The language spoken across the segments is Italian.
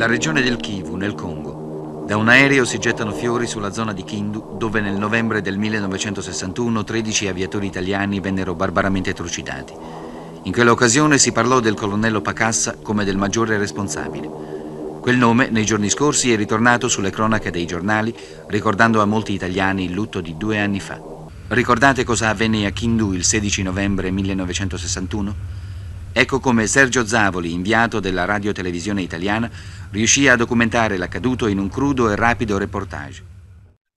la regione del Kivu, nel Congo. Da un aereo si gettano fiori sulla zona di Kindu, dove nel novembre del 1961 13 aviatori italiani vennero barbaramente trucidati. In quell'occasione si parlò del colonnello Pacassa come del maggiore responsabile. Quel nome nei giorni scorsi è ritornato sulle cronache dei giornali, ricordando a molti italiani il lutto di due anni fa. Ricordate cosa avvenne a Kindu il 16 novembre 1961? Ecco come Sergio Zavoli, inviato della Radio Televisione italiana, riuscì a documentare l'accaduto in un crudo e rapido reportage.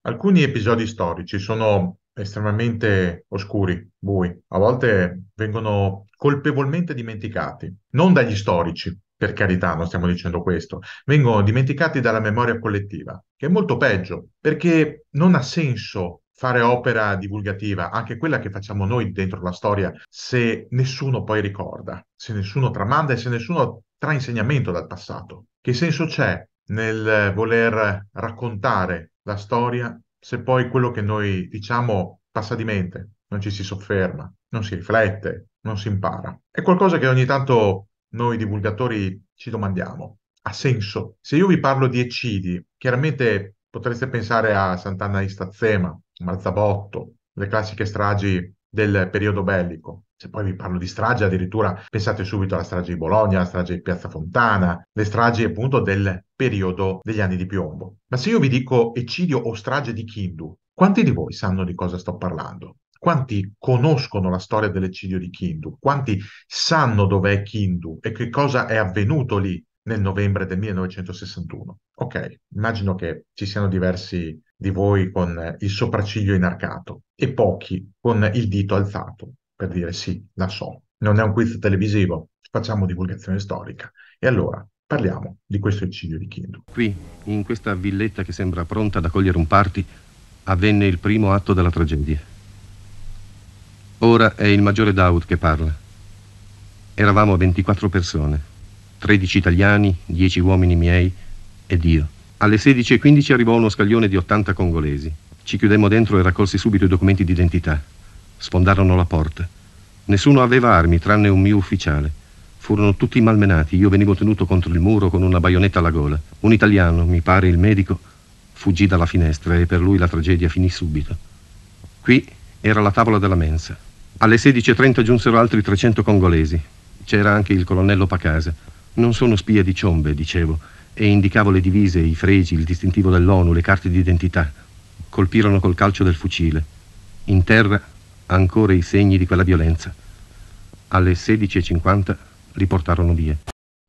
Alcuni episodi storici sono estremamente oscuri, bui, a volte vengono colpevolmente dimenticati, non dagli storici, per carità, non stiamo dicendo questo, vengono dimenticati dalla memoria collettiva, che è molto peggio, perché non ha senso fare opera divulgativa, anche quella che facciamo noi dentro la storia, se nessuno poi ricorda, se nessuno tramanda e se nessuno trae insegnamento dal passato? Che senso c'è nel voler raccontare la storia se poi quello che noi diciamo passa di mente, non ci si sofferma, non si riflette, non si impara? È qualcosa che ogni tanto noi divulgatori ci domandiamo. Ha senso? Se io vi parlo di eccidi, chiaramente potreste pensare a Sant'Anna Stazzema, Marzabotto, le classiche stragi del periodo bellico. Se poi vi parlo di strage, addirittura pensate subito alla strage di Bologna, alla strage di Piazza Fontana, le stragi appunto del periodo degli anni di piombo. Ma se io vi dico eccidio o strage di Kindu, quanti di voi sanno di cosa sto parlando? Quanti conoscono la storia dell'eccidio di Kindu? Quanti sanno dov'è Kindu e che cosa è avvenuto lì nel novembre del 1961? Ok, immagino che ci siano diversi di voi con il sopracciglio inarcato e pochi con il dito alzato per dire sì, la so. Non è un quiz televisivo, facciamo divulgazione storica. E allora parliamo di questo eccidio di Kindu. Qui, in questa villetta che sembra pronta ad accogliere un party, avvenne il primo atto della tragedia. Ora è il maggiore Daud che parla. Eravamo 24 persone, 13 italiani, 10 uomini miei ed io. Alle 16.15 arrivò uno scaglione di 80 congolesi. Ci chiudemmo dentro e raccolsi subito i documenti d'identità. Sfondarono la porta. Nessuno aveva armi, tranne un mio ufficiale. Furono tutti malmenati. Io venivo tenuto contro il muro con una baionetta alla gola. Un italiano, mi pare il medico, fuggì dalla finestra e per lui la tragedia finì subito. Qui era la tavola della mensa. Alle 16.30 giunsero altri 300 congolesi. C'era anche il colonnello Pacase. Non sono spia di ciombe, dicevo e indicavo le divise, i fregi, il distintivo dell'ONU, le carte d'identità. Colpirono col calcio del fucile. In terra ancora i segni di quella violenza. Alle 16.50 li portarono via.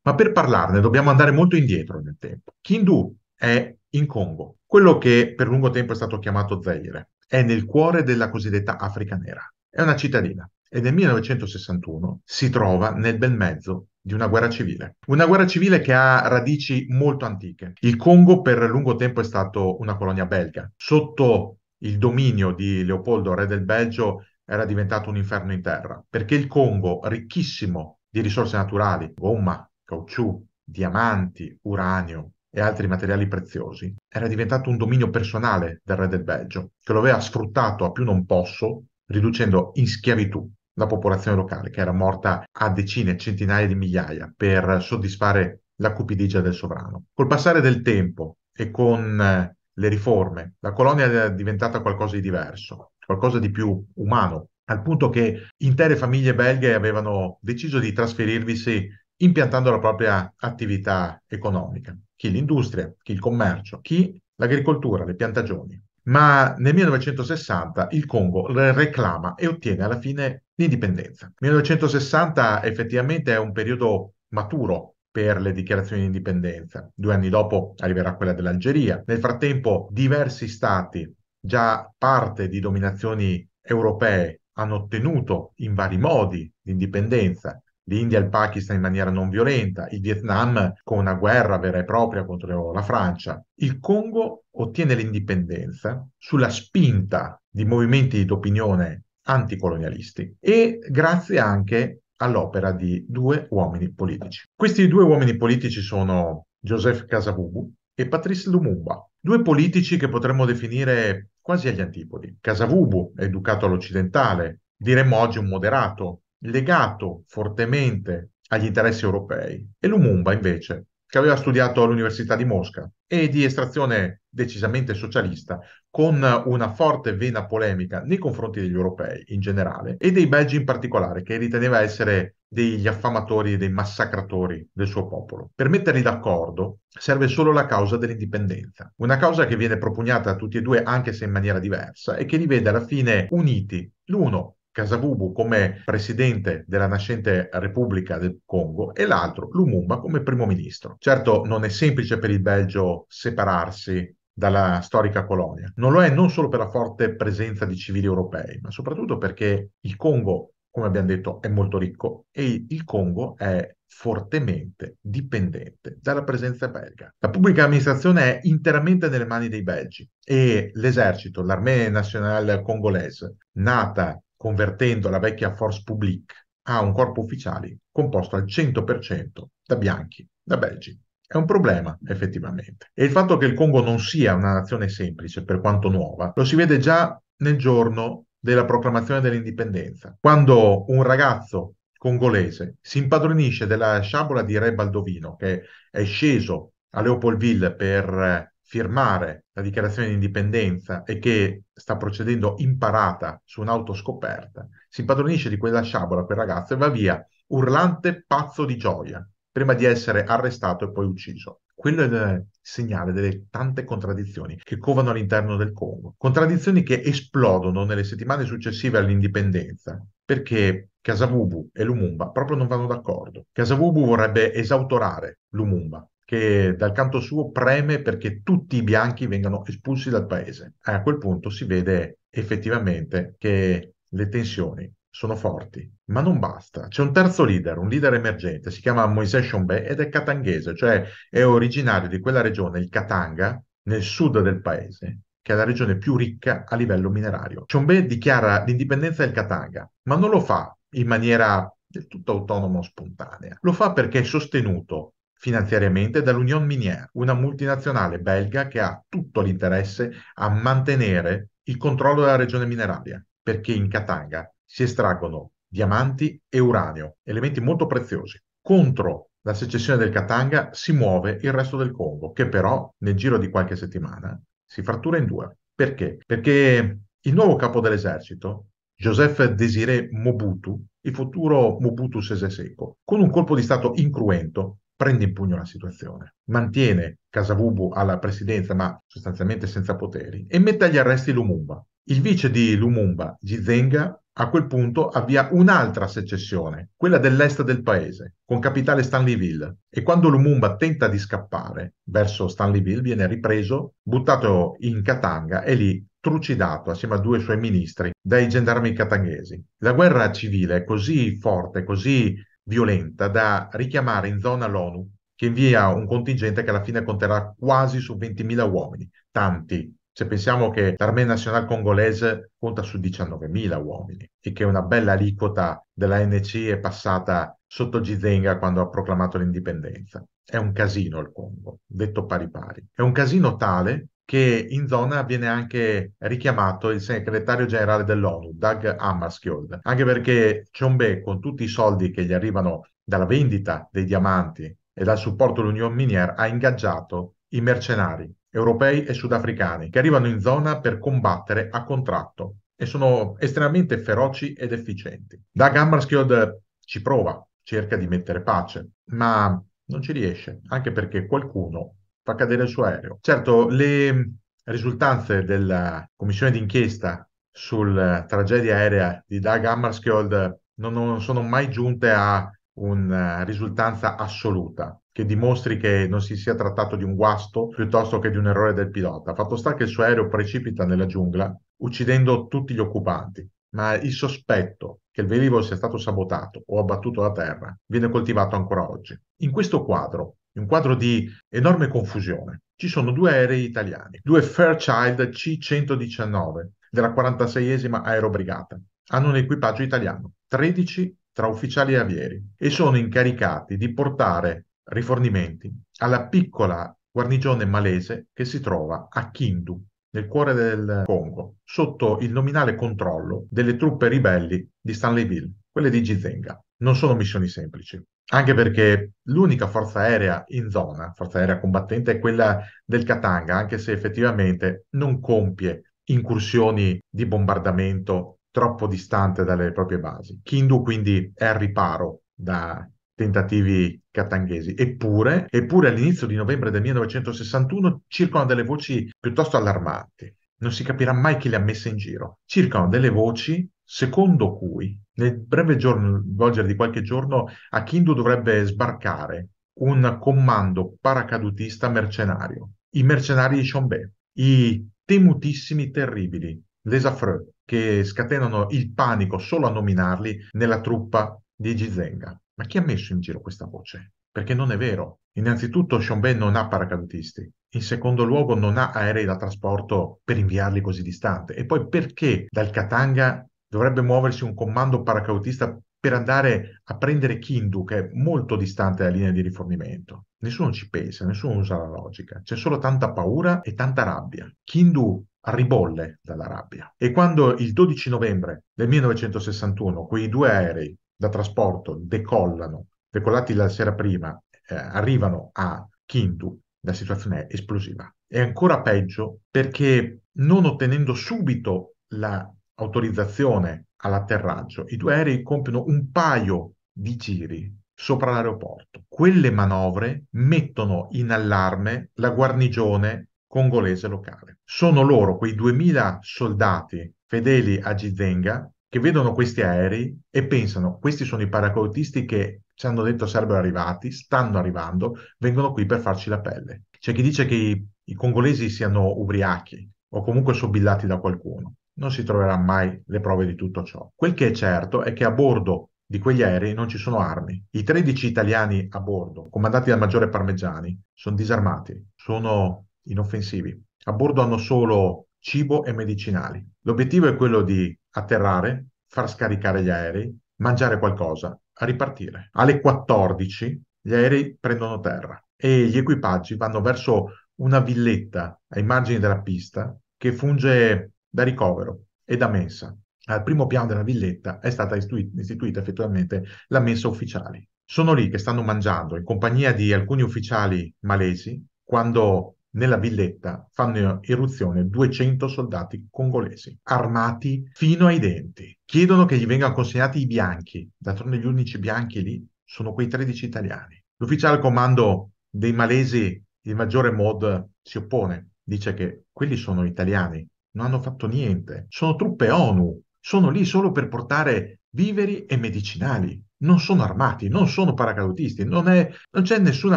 Ma per parlarne dobbiamo andare molto indietro nel tempo. Kindu è in Congo, quello che per lungo tempo è stato chiamato Zaire. È nel cuore della cosiddetta Africa nera. È una cittadina e nel 1961 si trova nel bel mezzo di una guerra civile. Una guerra civile che ha radici molto antiche. Il Congo per lungo tempo è stato una colonia belga. Sotto il dominio di Leopoldo, re del Belgio, era diventato un inferno in terra, perché il Congo, ricchissimo di risorse naturali, gomma, caucciù, diamanti, uranio e altri materiali preziosi, era diventato un dominio personale del re del Belgio, che lo aveva sfruttato a più non posso, riducendo in schiavitù la popolazione locale, che era morta a decine, centinaia di migliaia per soddisfare la cupidigia del sovrano. Col passare del tempo e con eh, le riforme, la colonia è diventata qualcosa di diverso, qualcosa di più umano, al punto che intere famiglie belghe avevano deciso di trasferirvisi impiantando la propria attività economica, chi l'industria, chi il commercio, chi l'agricoltura, le piantagioni ma nel 1960 il Congo reclama e ottiene alla fine l'indipendenza. 1960 effettivamente è un periodo maturo per le dichiarazioni di indipendenza. Due anni dopo arriverà quella dell'Algeria. Nel frattempo diversi stati, già parte di dominazioni europee, hanno ottenuto in vari modi l'indipendenza l'India e il Pakistan in maniera non violenta, il Vietnam con una guerra vera e propria contro la Francia. Il Congo ottiene l'indipendenza sulla spinta di movimenti d'opinione anticolonialisti e grazie anche all'opera di due uomini politici. Questi due uomini politici sono Joseph Kasavubu e Patrice Lumumba, due politici che potremmo definire quasi agli antipodi. Kasavubu, educato all'occidentale, diremmo oggi un moderato, legato fortemente agli interessi europei e Lumumba invece, che aveva studiato all'Università di Mosca e di estrazione decisamente socialista, con una forte vena polemica nei confronti degli europei in generale e dei belgi in particolare, che riteneva essere degli affamatori e dei massacratori del suo popolo. Per metterli d'accordo serve solo la causa dell'indipendenza, una causa che viene propugnata a tutti e due anche se in maniera diversa e che li vede alla fine uniti, l'uno Casavubu come presidente della nascente Repubblica del Congo e l'altro Lumumba come primo ministro. Certo non è semplice per il Belgio separarsi dalla storica colonia. Non lo è non solo per la forte presenza di civili europei, ma soprattutto perché il Congo, come abbiamo detto, è molto ricco e il Congo è fortemente dipendente dalla presenza belga. La pubblica amministrazione è interamente nelle mani dei belgi e l'esercito, l'armée nationale congolese, nata convertendo la vecchia force publique a un corpo ufficiali composto al 100% da bianchi, da belgi. È un problema, effettivamente. E il fatto che il Congo non sia una nazione semplice, per quanto nuova, lo si vede già nel giorno della proclamazione dell'indipendenza, quando un ragazzo congolese si impadronisce della sciabola di Re Baldovino, che è sceso a Leopoldville per eh, firmare la dichiarazione di indipendenza e che sta procedendo imparata su un'autoscoperta, si impadronisce di quella sciabola, quel ragazzo, e va via urlante pazzo di gioia, prima di essere arrestato e poi ucciso. Quello è il segnale delle tante contraddizioni che covano all'interno del Congo, contraddizioni che esplodono nelle settimane successive all'indipendenza, perché Casavubu e Lumumba proprio non vanno d'accordo. Casavubu vorrebbe esautorare Lumumba, che dal canto suo preme perché tutti i bianchi vengano espulsi dal paese. E a quel punto si vede effettivamente che le tensioni sono forti, ma non basta. C'è un terzo leader, un leader emergente, si chiama Moisés Chombe ed è catanghese, cioè è originario di quella regione, il Katanga, nel sud del paese, che è la regione più ricca a livello minerario. Chombe dichiara l'indipendenza del Katanga, ma non lo fa in maniera del tutto autonoma o spontanea. Lo fa perché è sostenuto finanziariamente dall'Union Minière, una multinazionale belga che ha tutto l'interesse a mantenere il controllo della regione mineraria, perché in Katanga si estraggono diamanti e uranio, elementi molto preziosi. Contro la secessione del Katanga si muove il resto del Congo, che però nel giro di qualche settimana si frattura in due. Perché? Perché il nuovo capo dell'esercito, Joseph Desiré Mobutu, il futuro Mobutu Sese Seco, con un colpo di stato incruento prende in pugno la situazione, mantiene Casavubu alla presidenza ma sostanzialmente senza poteri e mette agli arresti Lumumba. Il vice di Lumumba, Gizenga, a quel punto avvia un'altra secessione, quella dell'est del paese, con capitale Stanleyville. E quando Lumumba tenta di scappare verso Stanleyville, viene ripreso, buttato in Katanga e lì trucidato assieme a due suoi ministri dai gendarmi catanghesi. La guerra civile è così forte, così violenta da richiamare in zona l'ONU, che invia un contingente che alla fine conterà quasi su 20.000 uomini, tanti. Se pensiamo che l'Armée nazionale congolese conta su 19.000 uomini e che una bella aliquota dell'ANC è passata sotto Gizenga quando ha proclamato l'indipendenza. È un casino il Congo, detto pari pari. È un casino tale che in zona viene anche richiamato il segretario generale dell'ONU, Doug Hammarskjöld, anche perché Chombe, con tutti i soldi che gli arrivano dalla vendita dei diamanti e dal supporto all'Unione Miniera, ha ingaggiato i mercenari europei e sudafricani che arrivano in zona per combattere a contratto e sono estremamente feroci ed efficienti. Doug Hammarskjöld ci prova, cerca di mettere pace, ma non ci riesce, anche perché qualcuno fa cadere il suo aereo. Certo, le risultanze della commissione d'inchiesta sulla tragedia aerea di Dag Hammarskjöld non, non sono mai giunte a una eh, risultanza assoluta che dimostri che non si sia trattato di un guasto piuttosto che di un errore del pilota. Fatto sta che il suo aereo precipita nella giungla uccidendo tutti gli occupanti, ma il sospetto che il velivolo sia stato sabotato o abbattuto da terra viene coltivato ancora oggi. In questo quadro in un quadro di enorme confusione. Ci sono due aerei italiani, due Fairchild C-119 della 46esima Aerobrigata. Hanno un equipaggio italiano, 13 tra ufficiali e avieri, e sono incaricati di portare rifornimenti alla piccola guarnigione malese che si trova a Kindu, nel cuore del Congo, sotto il nominale controllo delle truppe ribelli di Stanleyville, quelle di Gizenga. Non sono missioni semplici anche perché l'unica forza aerea in zona, forza aerea combattente, è quella del Katanga, anche se effettivamente non compie incursioni di bombardamento troppo distante dalle proprie basi. Kindu quindi è al riparo da tentativi katanghesi. Eppure, eppure all'inizio di novembre del 1961 circolano delle voci piuttosto allarmanti. Non si capirà mai chi le ha messe in giro. Circolano delle voci secondo cui nel breve giorno, volgere di qualche giorno, a Kindu dovrebbe sbarcare un comando paracadutista mercenario, i mercenari di Chambé, i temutissimi terribili, les affreux, che scatenano il panico solo a nominarli nella truppa di Gizenga. Ma chi ha messo in giro questa voce? Perché non è vero. Innanzitutto Chambé non ha paracadutisti, in secondo luogo non ha aerei da trasporto per inviarli così distante e poi perché dal Katanga dovrebbe muoversi un comando paracautista per andare a prendere Kindu, che è molto distante dalla linea di rifornimento. Nessuno ci pensa, nessuno usa la logica, c'è solo tanta paura e tanta rabbia. Kindu ribolle dalla rabbia. E quando il 12 novembre del 1961 quei due aerei da trasporto decollano, decollati la sera prima, eh, arrivano a Kindu, la situazione è esplosiva. È ancora peggio perché non ottenendo subito la autorizzazione all'atterraggio, i due aerei compiono un paio di giri sopra l'aeroporto. Quelle manovre mettono in allarme la guarnigione congolese locale. Sono loro, quei 2000 soldati fedeli a Gizenga, che vedono questi aerei e pensano questi sono i paracautisti che ci hanno detto sarebbero arrivati, stanno arrivando, vengono qui per farci la pelle. C'è chi dice che i, i congolesi siano ubriachi o comunque sobillati da qualcuno non si troverà mai le prove di tutto ciò. Quel che è certo è che a bordo di quegli aerei non ci sono armi. I 13 italiani a bordo, comandati dal maggiore Parmeggiani, sono disarmati, sono inoffensivi. A bordo hanno solo cibo e medicinali. L'obiettivo è quello di atterrare, far scaricare gli aerei, mangiare qualcosa, a ripartire. Alle 14 gli aerei prendono terra e gli equipaggi vanno verso una villetta ai margini della pista che funge da ricovero e da mensa. Al primo piano della villetta è stata istituita, istituita effettivamente la mensa ufficiali. Sono lì che stanno mangiando in compagnia di alcuni ufficiali malesi quando nella villetta fanno irruzione 200 soldati congolesi, armati fino ai denti. Chiedono che gli vengano consegnati i bianchi, d'altronde gli unici bianchi lì sono quei 13 italiani. L'ufficiale al comando dei malesi, il maggiore Mod, si oppone, dice che quelli sono italiani, non hanno fatto niente. Sono truppe ONU, sono lì solo per portare viveri e medicinali. Non sono armati, non sono paracadutisti, non, è, non c'è nessuna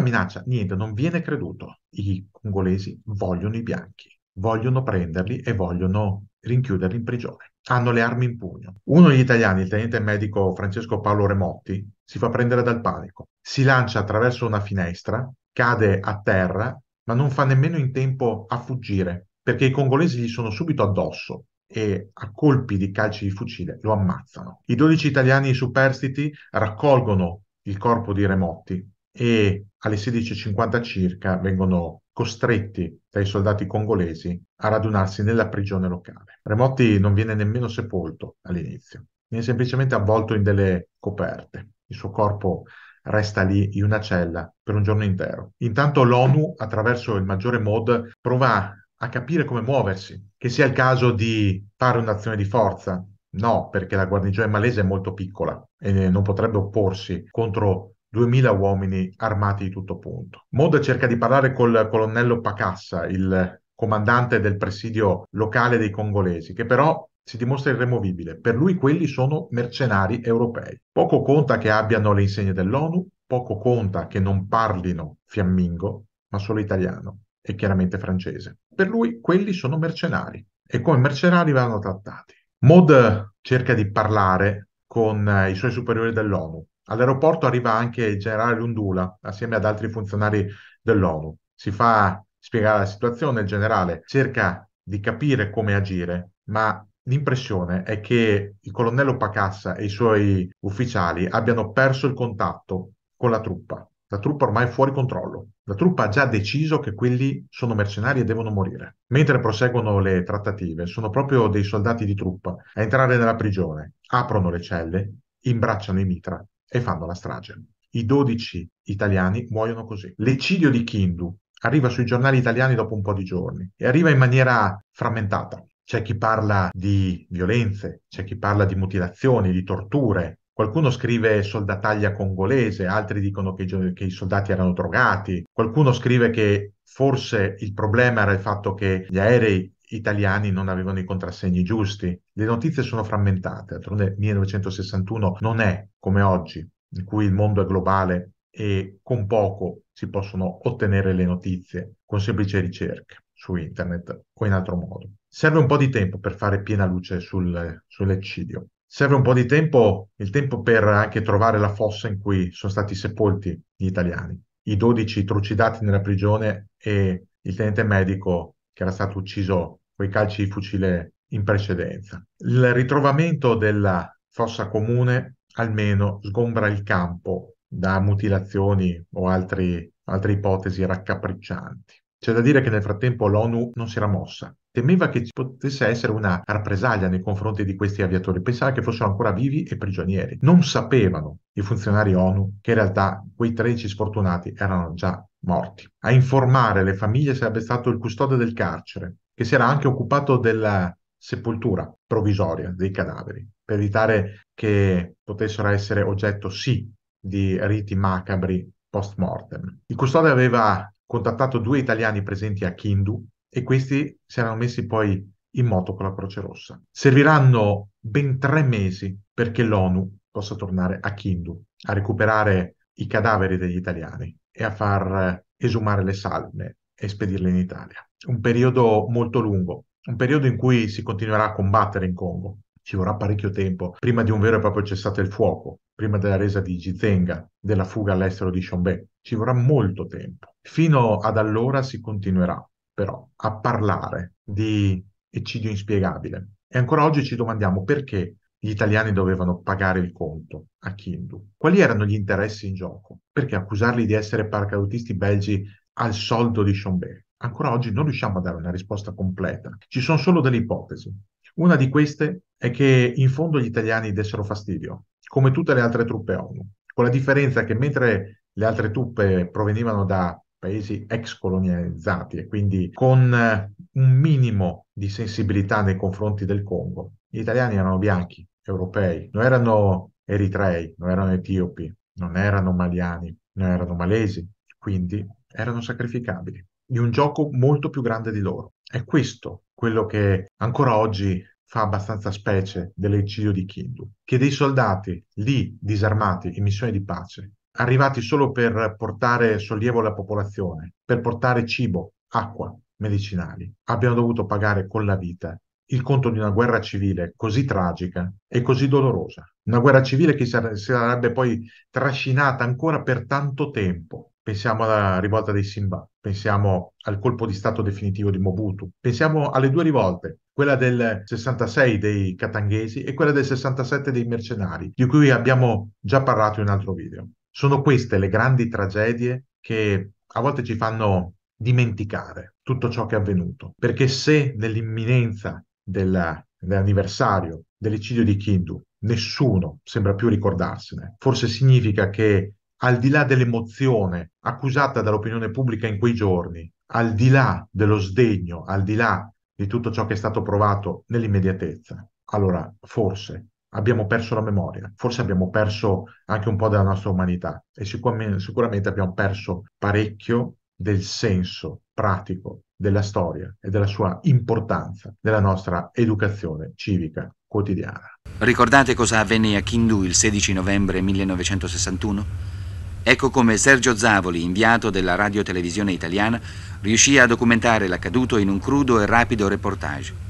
minaccia, niente, non viene creduto. I congolesi vogliono i bianchi, vogliono prenderli e vogliono rinchiuderli in prigione. Hanno le armi in pugno. Uno degli italiani, il tenente medico Francesco Paolo Remotti, si fa prendere dal panico, si lancia attraverso una finestra, cade a terra, ma non fa nemmeno in tempo a fuggire perché i congolesi gli sono subito addosso e a colpi di calci di fucile lo ammazzano. I 12 italiani superstiti raccolgono il corpo di Remotti e alle 16.50 circa vengono costretti dai soldati congolesi a radunarsi nella prigione locale. Remotti non viene nemmeno sepolto all'inizio, viene semplicemente avvolto in delle coperte. Il suo corpo resta lì in una cella per un giorno intero. Intanto l'ONU, attraverso il maggiore MOD, prova a capire come muoversi, che sia il caso di fare un'azione di forza. No, perché la guarnigione malese è molto piccola e non potrebbe opporsi contro 2000 uomini armati di tutto punto. Mod cerca di parlare col colonnello Pacassa, il comandante del presidio locale dei congolesi, che però si dimostra irremovibile. Per lui quelli sono mercenari europei. Poco conta che abbiano le insegne dell'ONU, poco conta che non parlino fiammingo, ma solo italiano e chiaramente francese. Per lui quelli sono mercenari e come mercenari vanno trattati. Mod cerca di parlare con eh, i suoi superiori dell'ONU. All'aeroporto arriva anche il generale Lundula assieme ad altri funzionari dell'ONU. Si fa spiegare la situazione, il generale cerca di capire come agire, ma l'impressione è che il colonnello Pacassa e i suoi ufficiali abbiano perso il contatto con la truppa la truppa ormai è fuori controllo. La truppa ha già deciso che quelli sono mercenari e devono morire. Mentre proseguono le trattative, sono proprio dei soldati di truppa a entrare nella prigione, aprono le celle, imbracciano i mitra e fanno la strage. I dodici italiani muoiono così. L'eccidio di Kindu arriva sui giornali italiani dopo un po' di giorni e arriva in maniera frammentata. C'è chi parla di violenze, c'è chi parla di mutilazioni, di torture, Qualcuno scrive soldataglia congolese, altri dicono che i, che i soldati erano drogati, qualcuno scrive che forse il problema era il fatto che gli aerei italiani non avevano i contrassegni giusti. Le notizie sono frammentate, d'altronde 1961 non è come oggi, in cui il mondo è globale e con poco si possono ottenere le notizie, con semplice ricerca su internet o in altro modo. Serve un po' di tempo per fare piena luce sul, sull'eccidio serve un po' di tempo, il tempo per anche trovare la fossa in cui sono stati sepolti gli italiani, i 12 trucidati nella prigione e il tenente medico che era stato ucciso coi calci di fucile in precedenza. Il ritrovamento della fossa comune almeno sgombra il campo da mutilazioni o altri, altre ipotesi raccapriccianti. C'è da dire che nel frattempo l'ONU non si era mossa, temeva che ci potesse essere una rappresaglia nei confronti di questi aviatori, pensava che fossero ancora vivi e prigionieri. Non sapevano i funzionari ONU che in realtà quei 13 sfortunati erano già morti. A informare le famiglie sarebbe stato il custode del carcere, che si era anche occupato della sepoltura provvisoria dei cadaveri, per evitare che potessero essere oggetto sì di riti macabri post mortem. Il custode aveva contattato due italiani presenti a Kindu e questi si erano messi poi in moto con la Croce Rossa. Serviranno ben tre mesi perché l'ONU possa tornare a Kindu a recuperare i cadaveri degli italiani e a far eh, esumare le salme e spedirle in Italia. Un periodo molto lungo, un periodo in cui si continuerà a combattere in Congo. Ci vorrà parecchio tempo prima di un vero e proprio cessate il fuoco, prima della resa di Gizenga, della fuga all'estero di Chombe. Ci vorrà molto tempo. Fino ad allora si continuerà però a parlare di eccidio inspiegabile. E ancora oggi ci domandiamo perché gli italiani dovevano pagare il conto a Kindu. Quali erano gli interessi in gioco? Perché accusarli di essere paracadutisti belgi al soldo di Schoenberg? Ancora oggi non riusciamo a dare una risposta completa. Ci sono solo delle ipotesi. Una di queste è che in fondo gli italiani dessero fastidio, come tutte le altre truppe ONU, con la differenza che mentre le altre truppe provenivano da paesi ex colonializzati e quindi con eh, un minimo di sensibilità nei confronti del Congo. Gli italiani erano bianchi, europei, non erano eritrei, non erano etiopi, non erano maliani, non erano malesi, quindi erano sacrificabili di un gioco molto più grande di loro. È questo quello che ancora oggi fa abbastanza specie dell'eccidio di Kindu, che dei soldati lì disarmati in missione di pace arrivati solo per portare sollievo alla popolazione, per portare cibo, acqua, medicinali. Abbiamo dovuto pagare con la vita il conto di una guerra civile così tragica e così dolorosa. Una guerra civile che si sarebbe poi trascinata ancora per tanto tempo. Pensiamo alla rivolta dei Simba, pensiamo al colpo di stato definitivo di Mobutu, pensiamo alle due rivolte, quella del 66 dei Katanghesi e quella del 67 dei mercenari, di cui abbiamo già parlato in un altro video. Sono queste le grandi tragedie che a volte ci fanno dimenticare tutto ciò che è avvenuto, perché se nell'imminenza del, dell'anniversario dell'eccidio di Kindu nessuno sembra più ricordarsene, forse significa che al di là dell'emozione accusata dall'opinione pubblica in quei giorni, al di là dello sdegno, al di là di tutto ciò che è stato provato nell'immediatezza, allora forse abbiamo perso la memoria, forse abbiamo perso anche un po' della nostra umanità e sicuramente, sicuramente abbiamo perso parecchio del senso pratico della storia e della sua importanza nella nostra educazione civica quotidiana. Ricordate cosa avvenne a Kindu il 16 novembre 1961? Ecco come Sergio Zavoli, inviato della Radio Televisione italiana, riuscì a documentare l'accaduto in un crudo e rapido reportage.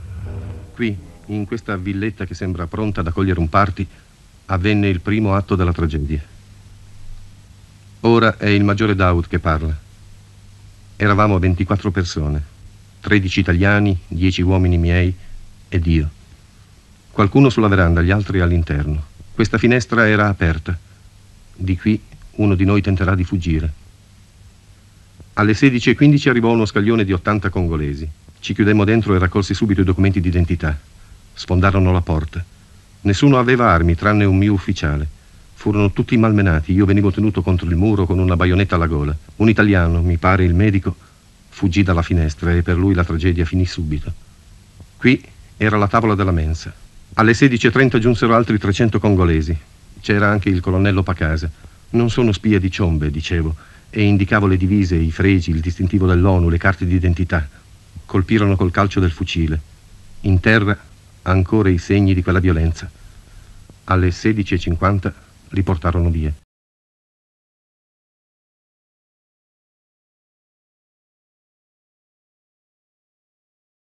Qui, in questa villetta che sembra pronta ad accogliere un party, avvenne il primo atto della tragedia. Ora è il maggiore Daud che parla. Eravamo 24 persone, 13 italiani, 10 uomini miei ed io. Qualcuno sulla veranda, gli altri all'interno. Questa finestra era aperta. Di qui uno di noi tenterà di fuggire. Alle 16.15 arrivò uno scaglione di 80 congolesi. Ci chiudemmo dentro e raccolsi subito i documenti d'identità. Sfondarono la porta. Nessuno aveva armi, tranne un mio ufficiale. Furono tutti malmenati. Io venivo tenuto contro il muro con una baionetta alla gola. Un italiano, mi pare il medico, fuggì dalla finestra e per lui la tragedia finì subito. Qui era la tavola della mensa. Alle 16.30 giunsero altri 300 congolesi. C'era anche il colonnello Pacase. Non sono spia di ciombe, dicevo, e indicavo le divise, i fregi, il distintivo dell'ONU, le carte d'identità. Colpirono col calcio del fucile. In terra ancora i segni di quella violenza. Alle 16.50 li portarono via.